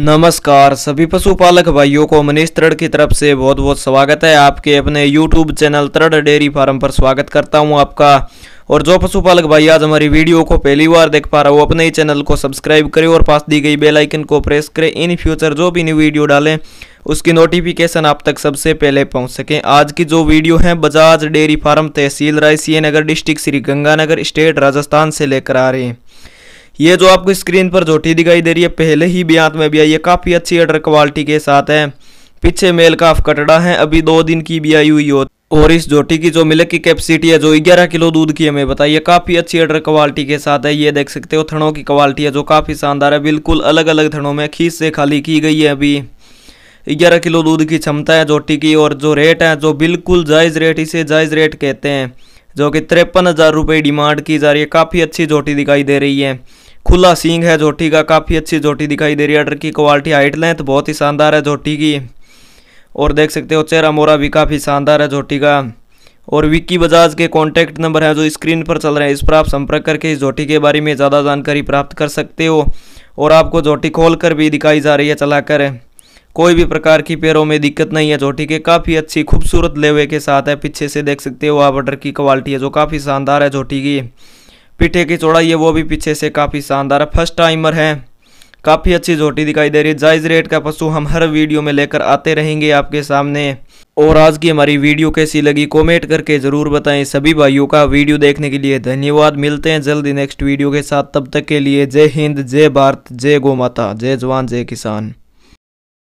नमस्कार सभी पशुपालक भाइयों को मनीष तरड़ की तरफ से बहुत बहुत स्वागत है आपके अपने YouTube channel Tarad dairy farm पर स्वागत करता हूं आपका और जो पशुपालक भाई आज हमारी वीडियो को पहली बार देख पा रहा हो अपने ही चैनल को सब्सक्राइब करें और पास दी गई बेल आइकन को प्रेस करें इन फ्यूचर जो भी न्यू वीडियो डालें उसकी नोटिफिकेशन आप तक सबसे पहले पहुंच सकें आज की जो वीडियो है बजाज डेयरी फार्म तहसील नगर डिस्ट्रिक्ट श्री गंगानगर स्टेट राजस्थान से लेकर आ रहे हैं ये जो आपको स्क्रीन पर झोटी दिखाई दे रही है पहले ही ब्यांत में भी आई है काफ़ी अच्छी अडर क्वालिटी के साथ है पीछे मेल का कटड़ा है अभी दो दिन की भी आई हुई हो और इस झोटी की जो मिल्क की कैपेसिटी है जो 11 किलो दूध की हमें बताइए काफ़ी अच्छी अडर क्वालिटी के साथ है ये देख सकते हो थनों की क्वालिटी है जो काफ़ी शानदार है बिल्कुल अलग अलग थनों में खीस से खाली की गई है अभी ग्यारह किलो दूध की क्षमता है जोटी की और जो रेट है जो बिल्कुल जायज़ रेट इसे जायज़ रेट कहते हैं जो कि तिरपन हज़ार रुपये डिमांड की जा रही है काफ़ी अच्छी जोटी दिखाई दे रही है खुला सींग है झोटी का काफ़ी अच्छी झोटी दिखाई दे रही है की क्वालिटी हाइट लेंथ बहुत ही शानदार है झोटी की और देख सकते हो चेहरा मोरा भी काफ़ी शानदार है झोटी का और विक्की बजाज के कॉन्टैक्ट नंबर है जो स्क्रीन पर चल रहे हैं इस पर आप संपर्क करके इस झोटी के बारे में ज़्यादा जानकारी प्राप्त कर सकते हो और आपको झोटी खोल कर भी दिखाई जा रही है चलाकर कोई भी प्रकार की पैरों में दिक्कत नहीं है झोटी के काफ़ी अच्छी खूबसूरत लेवे के साथ है पीछे से देख सकते हो आप अटर की क्वालिटी है जो काफ़ी शानदार है झोटी की पीठे की चौड़ाई है वो भी पीछे से काफ़ी शानदार है फर्स्ट टाइमर है काफ़ी अच्छी झोटी दिखाई दे रही है जायज़ रेट का पशु हम हर वीडियो में लेकर आते रहेंगे आपके सामने और आज की हमारी वीडियो कैसी लगी कमेंट करके ज़रूर बताएं सभी भाइयों का वीडियो देखने के लिए धन्यवाद मिलते हैं जल्दी नेक्स्ट वीडियो के साथ तब तक के लिए जय हिंद जय भारत जय गो माता जय जवान जय किसान